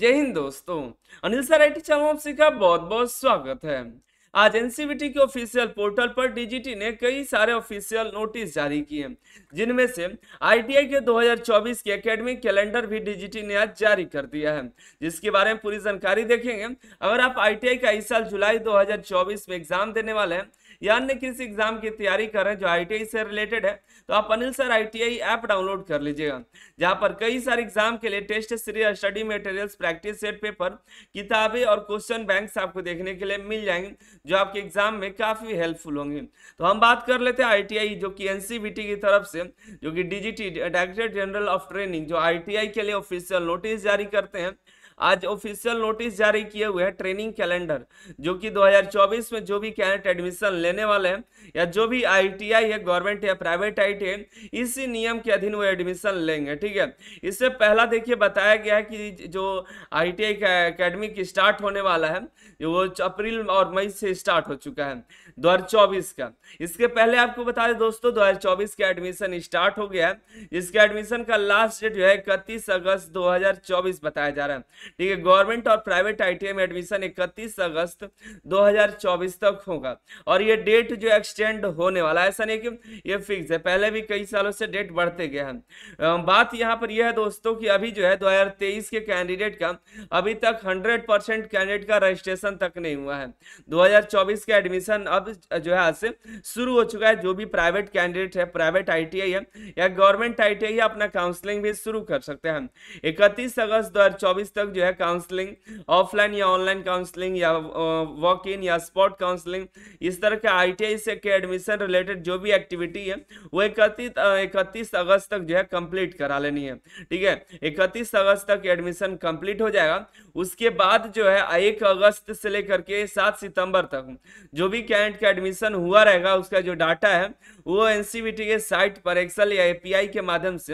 जय हिंद दोस्तों अनिल सर आई चैनल में का बहुत बहुत स्वागत है आज एनसीबीटी के ऑफिशियल पोर्टल पर डीजीटी ने कई सारे ऑफिशियल नोटिस जारी किए हैं जिनमें से आईटीआई के 2024 के एकेडमिक कैलेंडर भी डीजीटी ने आज जारी कर दिया है जिसके बारे में पूरी जानकारी देखेंगे अगर आप आईटीआई का इस साल जुलाई 2024 में एग्जाम देने वाले हैं या अन्य किसी एग्जाम की तैयारी कर रहे हैं जो आई से रिलेटेड है तो आप Anil sir I app download कर लीजिएगा जहाँ पर कई सारे एग्जाम के लिए test series study materials practice set paper किताबें और क्वेश्चन बैंक आपको देखने के लिए मिल जाएंगे जो आपके एग्जाम में काफ़ी हेल्पफुल होंगे तो हम बात कर लेते हैं आई जो कि एन e की तरफ से जो कि DGT director general of training जो आई के लिए ऑफिशियल नोटिस जारी करते हैं आज ऑफिशियल नोटिस जारी किए हुए हैं ट्रेनिंग कैलेंडर जो कि 2024 में जो भी कैंडिडेट एडमिशन लेने वाले हैं या जो भी आईटीआई है गवर्नमेंट या प्राइवेट आई है इसी नियम के अधीन वो एडमिशन लेंगे ठीक है इससे पहला देखिए बताया गया है कि जो आई टी का अकेडमिक स्टार्ट होने वाला है वो अप्रैल और मई से स्टार्ट हो चुका है दो का इसके पहले आपको बता दें दोस्तों दो का एडमिशन स्टार्ट हो गया है जिसके एडमिशन का लास्ट डेट जो है इकतीस अगस्त दो बताया जा रहा है ठीक है गवर्नमेंट और प्राइवेट आई में एडमिशन 31 अगस्त 2024 तक होगा और ये डेट जो एक्सटेंड होने वाला है ऐसा नहीं कि ये फिक्स है पहले भी कई सालों से डेट बढ़ते गए हैं बात यहाँ पर यह है दोस्तों कि अभी जो है 2023 के कैंडिडेट का अभी तक 100 परसेंट कैंडिडेट का रजिस्ट्रेशन तक नहीं हुआ है 2024 का एडमिशन अब जो है आज से शुरू हो चुका है जो भी प्राइवेट कैंडिडेट है प्राइवेट आईटीआई है या गवर्नमेंट आईटीआई है अपना काउंसलिंग भी शुरू कर सकते हैं इकतीस अगस्त दो तक जो है काउंसलिंग ऑफलाइन या ऑनलाइन काउंसलिंग या वॉक uh, इन या स्पॉट काउंसलिंग इस तरह के आई से के एडमिशन रिलेटेड जो भी एक्टिविटी है वो इकतीस uh, इकतीस अगस्त तक जो है कंप्लीट करा लेनी है ठीक है इकतीस अगस्त तक एडमिशन कंप्लीट हो जाएगा उसके बाद जो है एक अगस्त से लेकर के सात सितंबर तक जो भी कैंट का एडमिशन हुआ रहेगा उसका जो डाटा है वो एन के साइट पर एक्सल या एपीआई के माध्यम से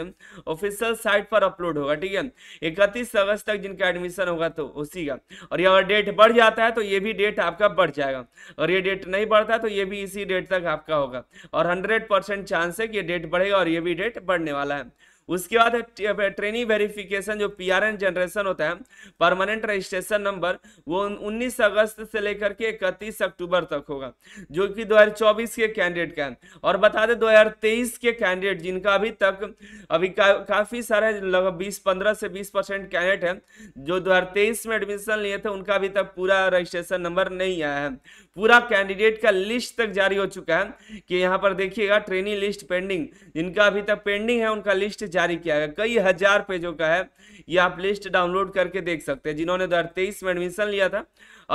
ऑफिशियल साइट पर अपलोड होगा ठीक है इकतीस अगस्त तक जिनका एडमिशन होगा तो उसी का और यहाँ डेट बढ़ जाता है तो ये भी डेट आपका बढ़ जाएगा और ये डेट नहीं बढ़ता तो ये भी इसी डेट तक आपका होगा और हंड्रेड चांस है कि ये डेट बढ़ेगा और ये भी डेट बढ़ने वाला है उसके बाद ट्रेनिंग वेरिफिकेशन जो पी आर एन जनरेशन होता है परमानेंट रजिस्ट्रेशन नंबर वो 19 अगस्त से लेकर के 31 अक्टूबर तक होगा जो कि 2024 के कैंडिडेट का है और बता दें 2023 के कैंडिडेट जिनका अभी तक अभी का, काफ़ी सारे लगभग बीस पंद्रह से बीस परसेंट कैंडिडेट हैं जो दो में एडमिशन लिए थे उनका अभी तक पूरा रजिस्ट्रेशन नंबर नहीं आया है पूरा कैंडिडेट का लिस्ट तक जारी हो चुका है कि यहाँ पर देखिएगा ट्रेनिंग लिस्ट पेंडिंग जिनका अभी तक पेंडिंग है उनका लिस्ट जारी किया गया कई हजार पेजों का है ये आप लिस्ट डाउनलोड करके देख सकते हैं जिन्होंने दो में एडमिशन लिया था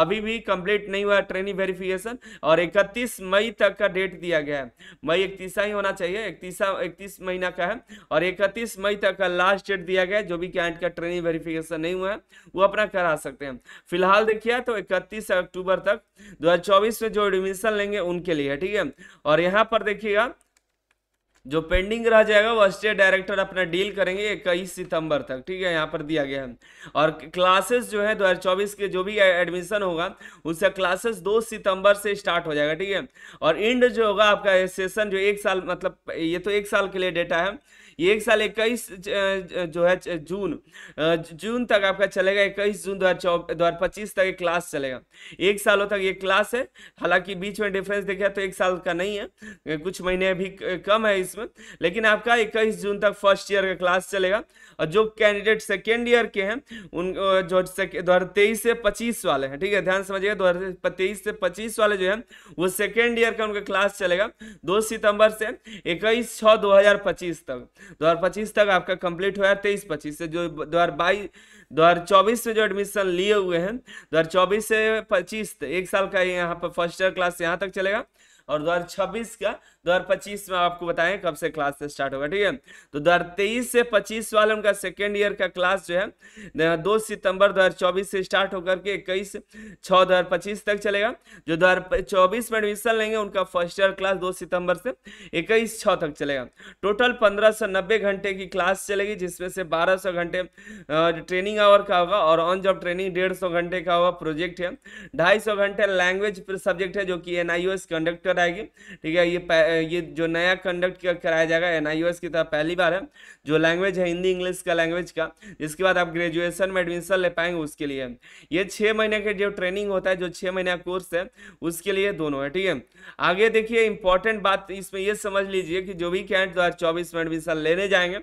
अभी भी कंप्लीट नहीं हुआ ट्रेनिंग वेरिफिकेशन और 31 मई तक का डेट दिया गया है मई इकतीसा ही होना चाहिए इकतीसा इकतीस महीना का है और 31 मई तक का लास्ट डेट दिया गया है जो भी कैंट का ट्रेनिंग वेरिफिकेशन नहीं हुआ है वो अपना करा सकते हैं फिलहाल देखिए तो इकतीस अक्टूबर तक दो में जो एडमिशन लेंगे उनके लिए ठीक है और यहाँ पर देखिएगा जो पेंडिंग रह जाएगा वो स्टेट डायरेक्टर अपना डील करेंगे इक्कीस सितंबर तक ठीक है यहाँ पर दिया गया है और क्लासेस जो है 2024 के जो भी एडमिशन होगा उसका क्लासेस 2 सितंबर से स्टार्ट हो जाएगा ठीक है और इंड जो होगा आपका सेशन जो एक साल मतलब ये तो एक साल के लिए डेटा है एक साल इक्कीस जो है जून जून तक आपका चलेगा इक्कीस जून दो हज़ार पच्चीस तक एक क्लास चलेगा एक सालों तक ये क्लास है हालांकि बीच में डिफरेंस देखा तो एक साल का नहीं है कुछ महीने अभी कम है इसमें लेकिन आपका इक्कीस जून तक फर्स्ट ईयर का क्लास चलेगा और जो कैंडिडेट सेकेंड ईयर के हैं उन जो दो से पच्चीस वाले हैं ठीक है ध्यान समझिएगा दो से पच्चीस वाले जो है वो सेकेंड ईयर का उनका क्लास चलेगा दो सितंबर से इक्कीस छः दो तक दो हजार पच्चीस तक आपका कंप्लीट हुआ है तेईस पच्चीस से जो दो हज़ार बाईस दो हज़ार चौबीस से जो एडमिशन लिए हुए हैं दो हज़ार चौबीस से पच्चीस एक साल का यहाँ पर फर्स्ट ईयर क्लास यहाँ तक चलेगा और 2026 का 2025 में आपको बताएं कब से क्लास से स्टार्ट होगा ठीक है तो 2023 से 25 वाले उनका सेकेंड ईयर का क्लास जो है दो सितंबर 2024 से स्टार्ट होकर के इक्कीस छः दो तक चलेगा जो दो में एडमिशन लेंगे उनका फर्स्ट ईयर क्लास दो सितंबर से इक्कीस छः तक चलेगा टोटल पंद्रह सौ नब्बे घंटे की क्लास चलेगी जिसमें से बारह सौ घंटे ट्रेनिंग आवर का होगा और ऑन जॉब ट्रेनिंग डेढ़ सौ घंटे का होगा प्रोजेक्ट है ढाई सौ घंटे लैंग्वेज सब्जेक्ट है जो कि एन आई कंडक्टर कराएगी ठीक है ये ये जो नया कंडक्ट कराया जाएगा एन की तरह पहली बार है जो लैंग्वेज है हिंदी इंग्लिश का लैंग्वेज का जिसके बाद आप ग्रेजुएशन में एडमिशन ले पाएंगे उसके लिए ये छः महीने के जो ट्रेनिंग होता है जो छः महीने का कोर्स है उसके लिए दोनों है ठीक है आगे देखिए इंपॉर्टेंट बात इसमें यह समझ लीजिए कि जो भी कैंट दो में एडमिशन लेने जाएंगे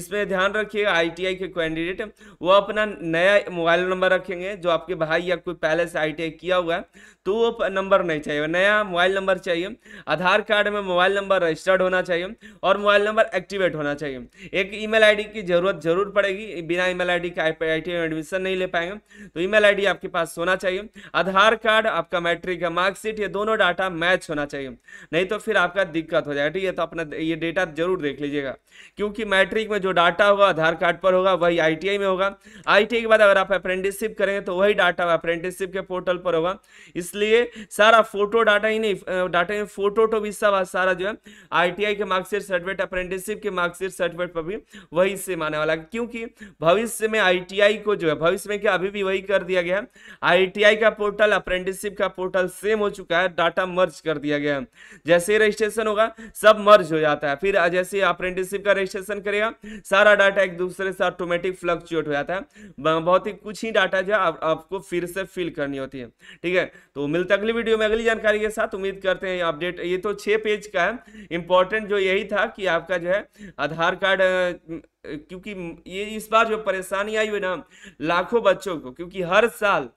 इसमें ध्यान रखिए आई के कैंडिडेट वो अपना नया मोबाइल नंबर रखेंगे जो आपके भाई या कोई पहले से आई किया हुआ है तो वो नंबर नहीं चाहिए नया मोबाइल नंबर चाहिए चाहिए आधार कार्ड में मोबाइल नंबर रजिस्टर्ड होना चाहिए और मोबाइल नंबर एक्टिवेट होना चाहिए एक ईमेल आईडी की जरूरत जरूर पड़ेगी बिना ईमेल आईडी के आई में एडमिशन नहीं ले पाएंगे तो ईमेल आईडी आपके पास होना चाहिए आधार कार्ड आपका मैट्रिक का मार्कशीट ये दोनों डाटा मैच होना चाहिए नहीं तो फिर आपका दिक्कत हो जाएगा ठीक है तो अपना ये डेटा जरूर देख लीजिएगा क्योंकि मैट्रिक में जो डाटा होगा आधार कार्ड पर होगा वही आई में होगा आई के बाद अगर आप अप्रेंटिसशिप करेंगे तो वही डाटा अप्रेंटिसशिप के पोर्टल पर होगा इसलिए सारा फोटो डाटा ही नहीं स्टार्टिंग में फोटो टो तो भी सब सारा जो है आईटीआई के मार्कशीट सर्टिफिकेट अप्रेंटिसशिप के मार्कशीट सर्टिफिकेट पर भी वही सेम आने वाला है क्योंकि भविष्य में आईटीआई को जो है भविष्य में क्या अभी भी वही कर दिया गया है आई का पोर्टल अप्रेंटिसशिप का पोर्टल सेम हो चुका है डाटा मर्ज कर दिया गया है जैसे रजिस्ट्रेशन होगा सब मर्ज हो जाता है फिर जैसे अप्रेंटिसशिप का रजिस्ट्रेशन करेगा सारा डाटा एक दूसरे से ऑटोमेटिक फ्लक्चुएट हो जाता है बहुत ही कुछ ही डाटा जो है आपको फिर से फिल करनी होती है ठीक है तो मिलते अगली वीडियो में अगली जानकारी के साथ उम्मीद करते हैं में अपडेट ये तो छः पेज का है इम्पोर्टेंट जो यही था कि आपका जो है आधार कार्ड क्योंकि ये इस बार जो परेशानी आई हुई ना लाखों बच्चों को क्योंकि हर साल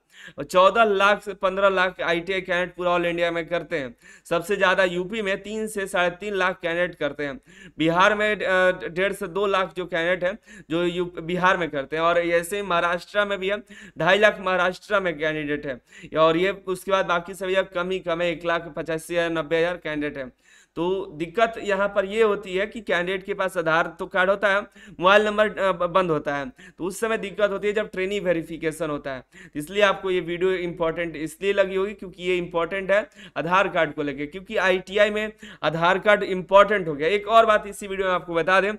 चौदह लाख से पंद्रह लाख आई टी कैंडिडेट पूरा ऑल इंडिया में करते हैं सबसे ज़्यादा यूपी में तीन से साढ़े तीन लाख कैंडिडेट करते हैं बिहार में डेढ़ से दो लाख जो कैंडिडेट हैं जो यू बिहार में करते हैं और ऐसे ही महाराष्ट्र में भी है ढाई लाख महाराष्ट्र में कैंडिडेट है और ये उसके बाद बाकी सभी कम ही कम है एक लाख पचासी हज़ार नब्बे हज़ार कैंडिडेट है तो दिक्कत यहाँ पर ये होती है कि कैंडिडेट के पास आधार तो कार्ड होता है मोबाइल नंबर बंद होता है तो उस समय दिक्कत होती है जब ट्रेनिंग वेरिफिकेशन होता है तो इसलिए आपको ये वीडियो इंपॉर्टेंट इसलिए लगी होगी क्योंकि ये इंपॉर्टेंट है आधार कार्ड को लेकर क्योंकि आई में आधार कार्ड इंपॉर्टेंट हो गया एक और बात इसी वीडियो में आपको बता दें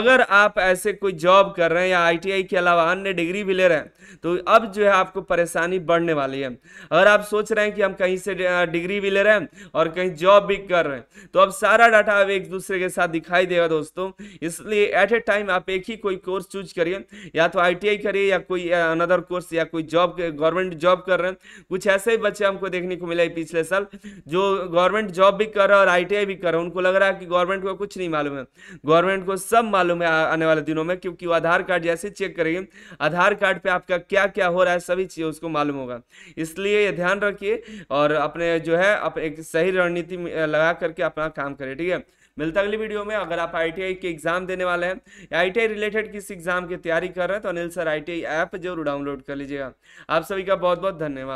अगर आप ऐसे कोई जॉब कर रहे हैं या आई के अलावा अन्य डिग्री भी ले रहे हैं तो अब जो है आपको परेशानी बढ़ने वाली है अगर आप सोच रहे हैं कि हम कहीं से डिग्री भी ले रहे हैं और कहीं जॉब भी कर रहे हैं तो तो अब सारा डाटा अब एक दूसरे के साथ दिखाई देगा दोस्तों इसलिए एट ए टाइम आप एक ही कोई कोर्स चूज करिए या तो आई करिए या कोई अनदर कोर्स या कोई जॉब गवर्नमेंट जॉब कर रहे हैं कुछ ऐसे ही बच्चे हमको देखने को मिले पिछले साल जो गवर्नमेंट जॉब भी कर रहे हैं और आई भी कर रहे हैं उनको लग रहा है कि गवर्नमेंट को कुछ नहीं मालूम है गवर्नमेंट को सब मालूम है आने वाले दिनों में क्योंकि वो आधार कार्ड जैसे चेक करेंगे आधार कार्ड पर आपका क्या क्या हो रहा है सभी चीज़ उसको मालूम होगा इसलिए ध्यान रखिए और अपने जो है आप एक सही रणनीति लगा करके अपना दिमाग काम करे ठीक है मिलता अगली वीडियो में अगर आप आई के एग्जाम देने वाले हैं या आई रिलेटेड किसी एग्जाम की तैयारी कर रहे हैं तो अनिल सर आई ऐप जरूर डाउनलोड कर लीजिएगा आप सभी का बहुत बहुत धन्यवाद